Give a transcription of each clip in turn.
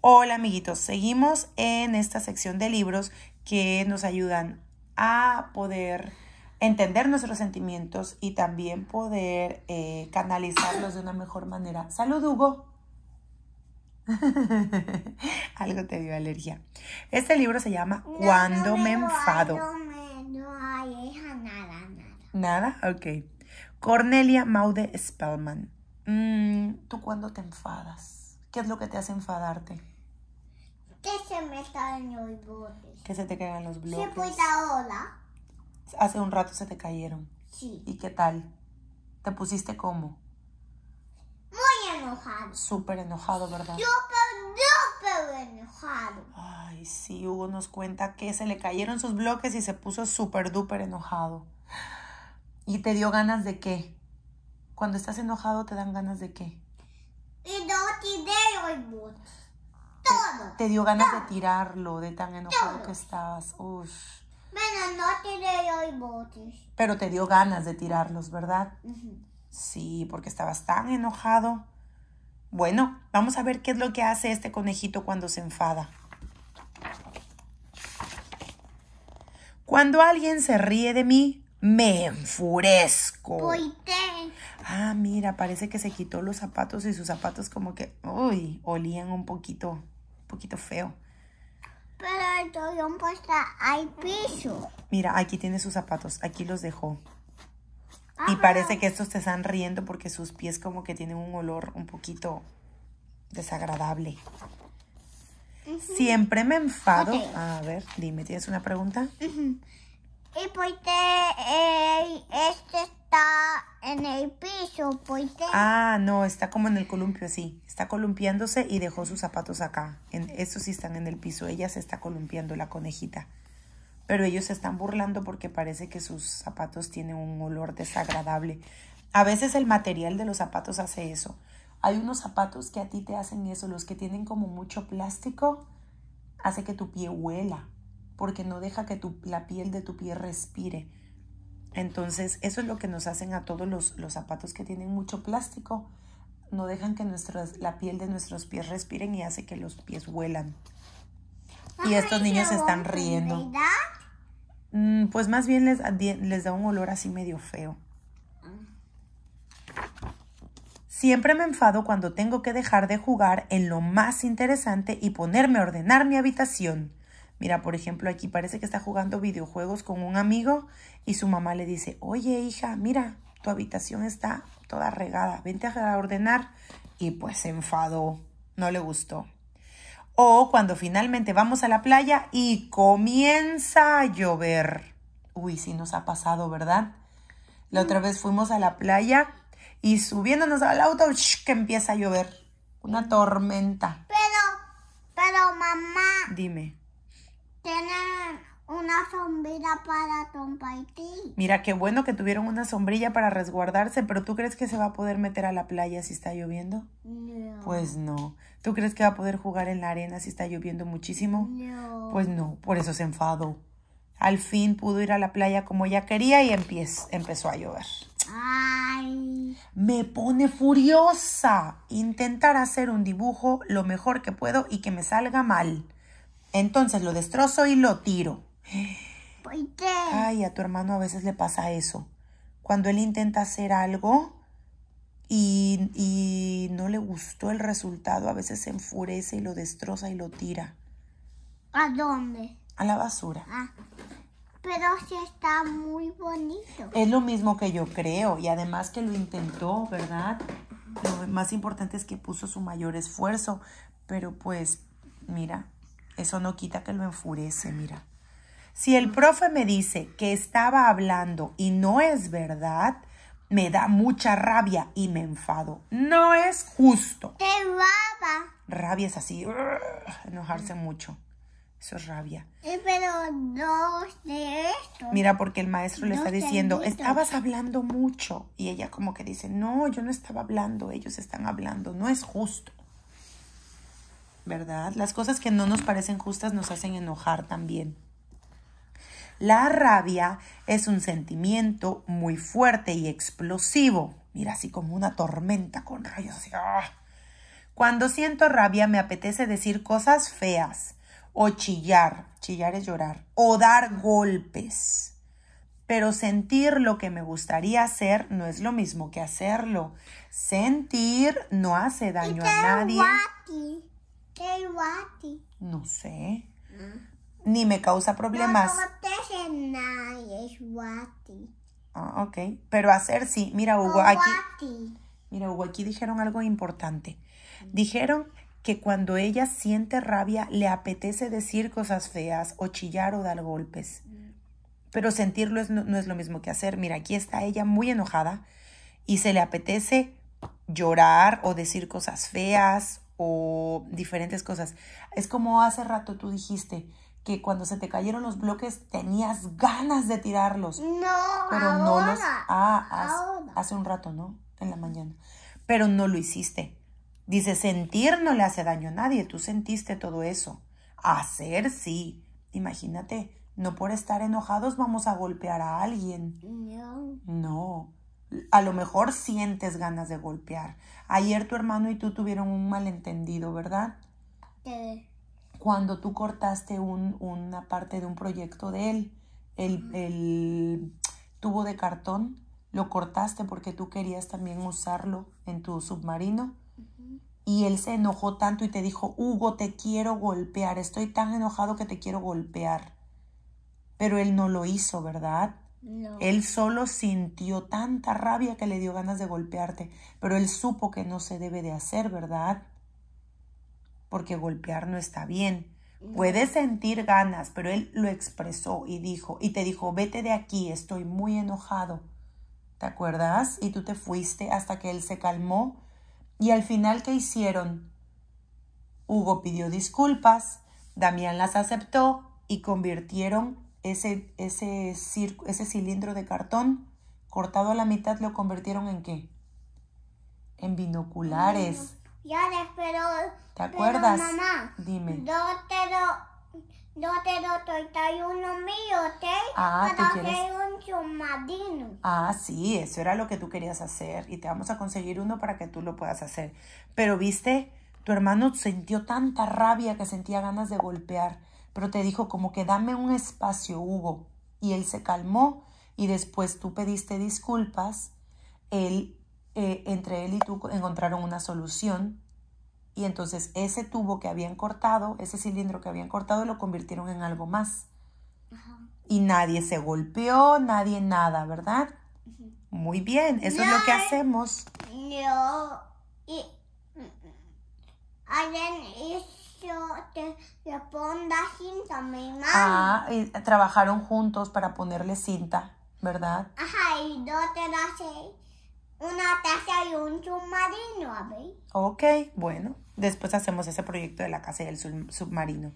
Hola amiguitos, seguimos en esta sección de libros que nos ayudan a poder entender nuestros sentimientos y también poder eh, canalizarlos de una mejor manera. Salud Hugo. Algo te dio alergia. Este libro se llama Cuando me, enfado. Me, no aleja nada, nada. Nada, ok. Cornelia Maude Spellman. Mm, ¿Tú cuándo te enfadas? ¿Qué es lo que te hace enfadarte? Que se me caen los bloques. Que se te caigan los pues, bloques. Se pues ahora. Hace un rato se te cayeron. Sí. ¿Y qué tal? ¿Te pusiste cómo? Muy enojado. Súper enojado, ¿verdad? Súper, duper enojado. Ay, sí, Hugo nos cuenta que se le cayeron sus bloques y se puso súper, duper enojado. ¿Y te dio ganas de qué? Cuando estás enojado, ¿te dan ganas de qué? Todo. Te, dio ganas de tirarlo, de tan enojado que estabas. no tiré hoy botes. Pero te dio ganas de tirarlos, ¿verdad? Sí, porque estabas tan enojado. Bueno, vamos a ver qué es lo que hace este conejito cuando se enfada. Cuando alguien se ríe de mí, me enfurezco. Ah, mira, parece que se quitó los zapatos y sus zapatos como que, uy, olían un poquito, un poquito feo. Pero el un está al piso. Mira, aquí tiene sus zapatos, aquí los dejó. y parece que estos te están riendo porque sus pies como que tienen un olor un poquito desagradable. Siempre me enfado. A ver, dime, ¿tienes una pregunta? ¿Y por pues, qué eh, eh, este está en el piso, pues, ¿eh? Ah, no, está como en el columpio, sí. Está columpiándose y dejó sus zapatos acá. En, estos sí están en el piso. Ella se está columpiando, la conejita. Pero ellos se están burlando porque parece que sus zapatos tienen un olor desagradable. A veces el material de los zapatos hace eso. Hay unos zapatos que a ti te hacen eso, los que tienen como mucho plástico, hace que tu pie huela, porque no deja que la piel de tu pie respire. Entonces, eso es lo que nos hacen a todos los, zapatos que tienen mucho plástico. No dejan que la piel de nuestros pies respiren y hace que los pies vuelan. Y estos niños están riendo. Mm, pues más bien les da un olor así medio feo. Siempre me enfado cuando tengo que dejar de jugar en lo más interesante y ponerme a ordenar mi habitación. Mira, por ejemplo, aquí parece que está jugando videojuegos con un amigo y su mamá le dice, oye hija, mira, tu habitación está toda regada, vente a ordenar. Y pues se enfadó, no le gustó. O cuando finalmente vamos a la playa y comienza a llover. Uy, sí nos ha pasado, ¿verdad? La otra vez fuimos a la playa y subiéndonos al auto, que empieza a llover. Una tormenta. Pero, pero mamá. Dime una sombrilla para compartir. Mira, qué bueno que tuvieron una sombrilla para resguardarse, pero ¿tú crees que se va a poder meter a la playa si está lloviendo? No. Pues no. ¿Tú crees que va a poder jugar en la arena si está lloviendo muchísimo? No. Pues no, por eso se enfadó. Al fin pudo ir a la playa como ella quería y empezó a llover. Ay. Me pone furiosa intentar hacer un dibujo lo mejor que puedo y que me salga mal. Entonces lo destrozo y lo tiro. ¿Por qué? Ay, a tu hermano a veces le pasa eso. Cuando él intenta hacer algo y, y no le gustó el resultado, a veces se enfurece y lo destroza y lo tira. ¿A dónde? A la basura. Ah, pero sí está muy bonito. Es lo mismo que yo creo y además que lo intentó, ¿verdad? Lo más importante es que puso su mayor esfuerzo, pero pues, mira, eso no quita que lo enfurece, mira. Si el profe me dice que estaba hablando y no es verdad, me da mucha rabia y me enfado. No es justo. ¡Qué rabia! Rabia es así, enojarse mucho. Eso es rabia. pero no de esto. Mira, porque el maestro le está diciendo, estabas hablando mucho. Y ella como que dice, no, yo no estaba hablando, ellos están hablando, no es justo. ¿Verdad? Las cosas que no nos parecen justas nos hacen enojar también. La rabia es un sentimiento muy fuerte y explosivo. Mira, así como una tormenta con rayos. Ah. Cuando siento rabia me apetece decir cosas feas o chillar. Chillar es llorar. O dar golpes. Pero sentir lo que me gustaría hacer no es lo mismo que hacerlo. Sentir no hace daño a nadie. No sé. Ah ni me causa problemas. Ah, ok, pero hacer sí. Mira, Hugo, aquí. Mira, Hugo, aquí dijeron algo importante. Dijeron que cuando ella siente rabia le apetece decir cosas feas o chillar o dar golpes. Pero sentirlo no, no, es lo mismo que hacer. Mira, aquí está ella muy enojada y se le apetece llorar o decir cosas feas o diferentes cosas. Es como hace rato tú dijiste, que cuando se te cayeron los bloques tenías ganas de tirarlos. No, pero ahora, no los ah, hace, hace un rato, ¿no? En la mañana. Pero no lo hiciste. Dice, sentir no le hace daño a nadie, tú sentiste todo eso. Hacer sí. Imagínate, no por estar enojados vamos a golpear a alguien. No. No. A lo mejor sientes ganas de golpear. Ayer tu hermano y tú tuvieron un malentendido, ¿verdad? Sí cuando tú cortaste una parte de un proyecto de él, el, tubo de cartón, lo cortaste porque tú querías también usarlo en tu submarino. Y él se enojó tanto y te dijo, Hugo, te quiero golpear, estoy tan enojado que te quiero golpear. Pero él no lo hizo, ¿verdad? No. Él solo sintió tanta rabia que le dio ganas de golpearte, pero él supo que no se debe de hacer, ¿verdad? porque golpear no está bien. Puedes sentir ganas, pero él lo expresó y dijo, y te dijo, vete de aquí, estoy muy enojado. ¿Te acuerdas? Y tú te fuiste hasta que él se calmó. Y al final, ¿qué hicieron? Hugo pidió disculpas, Damián las aceptó y convirtieron ese, ese, ese cilindro de cartón cortado a la mitad, lo convirtieron en qué? En binoculares ya pero... ¿Te acuerdas? mamá, Dime. te Ah, Ah, sí, eso era lo que tú querías hacer. Y te vamos a conseguir uno para que tú lo puedas hacer. Pero, ¿viste? Tu hermano sintió tanta rabia que sentía ganas de golpear. Pero te dijo como que dame un espacio, Hugo. Y él se calmó. Y después tú pediste disculpas. Él eh, entre él y tú encontraron una solución y entonces ese tubo que habían cortado, ese cilindro que habían cortado, lo convirtieron en algo más. Y nadie se golpeó, nadie nada, ¿verdad? Muy bien, eso es lo que eh. hacemos. No, y mm, alguien que le ponga cinta, mi mamá. Ah, y trabajaron juntos para ponerle cinta, ¿verdad? Ajá, y no te la sé una taza y un submarino, a Ok, bueno, después hacemos ese proyecto de la casa y el submarino.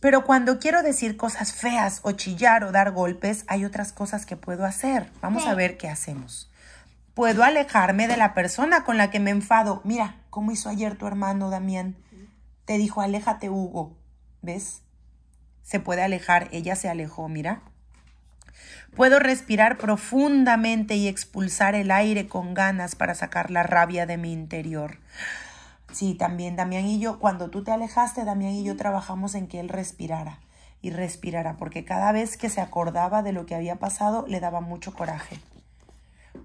Pero cuando quiero decir cosas feas o chillar o dar golpes, hay otras cosas que puedo hacer. Vamos a ver qué hacemos. Puedo alejarme de la persona con la que me enfado. Mira, ¿cómo hizo ayer tu hermano Damián? Te dijo, aléjate, Hugo. ¿Ves? Se puede alejar, ella se alejó, mira. Puedo respirar profundamente y expulsar el aire con ganas para sacar la rabia de mi interior. Sí, también Damián y yo, cuando tú te alejaste, Damián y yo trabajamos en que él respirara y respirara, porque cada vez que se acordaba de lo que había pasado le daba mucho coraje.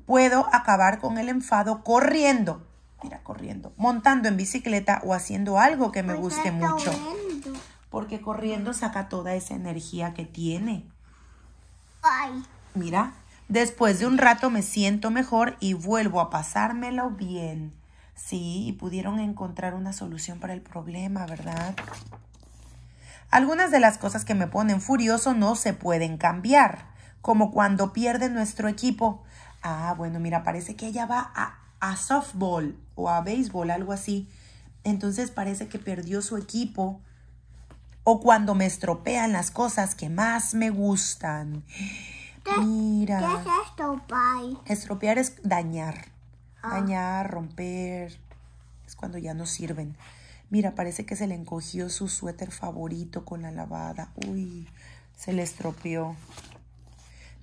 Puedo acabar con el enfado corriendo, mira, corriendo, montando en bicicleta o haciendo algo que me guste mucho, porque corriendo saca toda esa energía que tiene. Mira, después de un rato me siento mejor y vuelvo a pasármelo bien. Sí, y pudieron encontrar una solución para el problema, ¿verdad? Algunas de las cosas que me ponen furioso no se pueden cambiar, como cuando pierde nuestro equipo. Ah, bueno, mira, parece que ella va a, a softball o a béisbol, algo así. Entonces parece que perdió su equipo o cuando me estropean las cosas que más me gustan. Mira. ¿Qué es estropear? Estropear es dañar. Ah. Dañar, romper. Es cuando ya no sirven. Mira, parece que se le encogió su suéter favorito con la lavada. Uy, se le estropeó.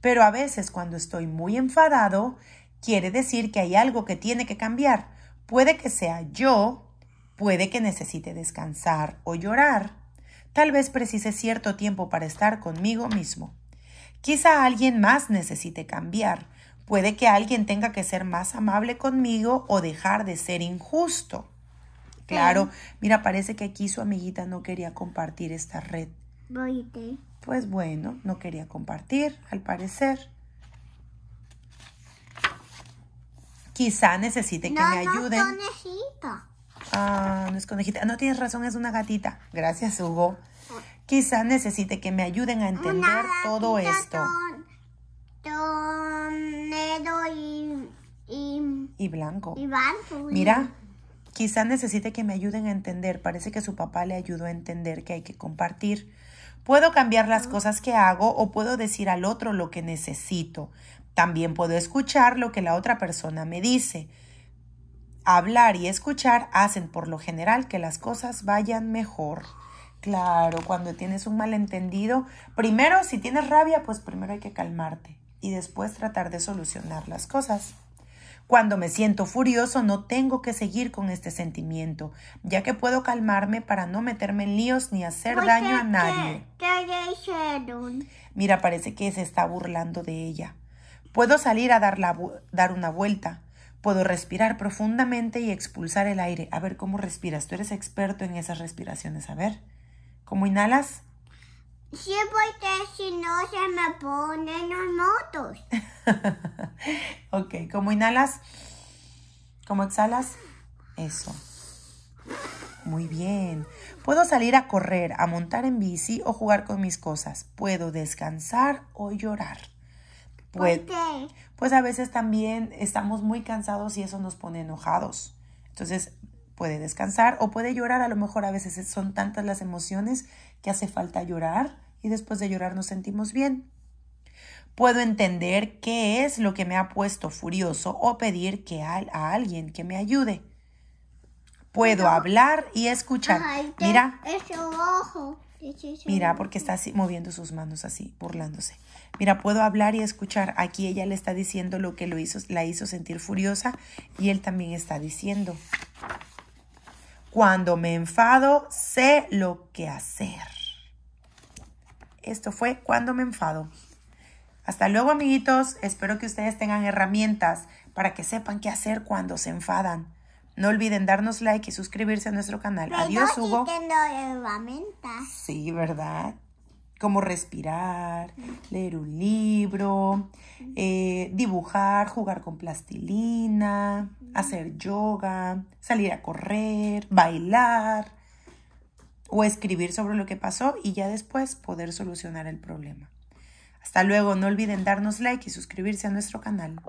Pero a veces cuando estoy muy enfadado, quiere decir que hay algo que tiene que cambiar. Puede que sea yo, puede que necesite descansar o llorar. Tal vez precise cierto tiempo para estar conmigo mismo. Quizá alguien más necesite cambiar. Puede que alguien tenga que ser más amable conmigo o dejar de ser injusto. Claro, mira, parece que aquí su amiguita no quería compartir esta red. Pues bueno, no quería compartir, al parecer. Quizá necesite que me ayuden. Ah, no es conejita. Ah, no tienes razón, es una gatita. Gracias, Hugo. Quizá necesite que me ayuden a entender todo esto. y, y, blanco. y blanco. Mira, quizá necesite que me ayuden a entender. Parece que su papá le ayudó a entender que hay que compartir. Puedo cambiar las ah. cosas que hago o puedo decir al otro lo que necesito. También puedo escuchar lo que la otra persona me dice hablar y escuchar hacen por lo general que las cosas vayan mejor. Claro, cuando tienes un malentendido, primero si tienes rabia, pues primero hay que calmarte y después tratar de solucionar las cosas. Cuando me siento furioso no tengo que seguir con este sentimiento, ya que puedo calmarme para no meterme en líos ni hacer daño a nadie. Mira, parece que se está burlando de ella. Puedo salir a dar, dar una vuelta, Puedo respirar profundamente y expulsar el aire. A ver cómo respiras. Tú eres experto en esas respiraciones. A ver, ¿cómo inhalas? Sí, porque si no se me ponen los motos. ok, ¿cómo inhalas? ¿Cómo exhalas? Eso. Muy bien. Puedo salir a correr, a montar en bici o jugar con mis cosas. Puedo descansar o llorar. Pues, Pues a veces también estamos muy cansados y eso nos pone enojados. Entonces puede descansar o puede llorar. A lo mejor a veces son tantas las emociones que hace falta llorar y después de llorar nos sentimos bien. Puedo entender qué es lo que me ha puesto furioso o pedir que a, alguien que me ayude. Puedo hablar y escuchar. Mira. Es ojo. Mira, porque está así, moviendo sus manos así, burlándose. Mira, puedo hablar y escuchar. Aquí ella le está diciendo lo que lo hizo, la hizo sentir furiosa y él también está diciendo. Cuando me enfado, sé lo que hacer. Esto fue cuando me enfado. Hasta luego, amiguitos. Espero que ustedes tengan herramientas para que sepan qué hacer cuando se enfadan. No olviden darnos like y suscribirse a nuestro canal. Adiós, Hugo. Sí, ¿verdad? Como respirar, leer un libro, eh, dibujar, jugar con plastilina, hacer yoga, salir a correr, bailar o escribir sobre lo que pasó y ya después poder solucionar el problema. Hasta luego, no olviden darnos like y suscribirse a nuestro canal.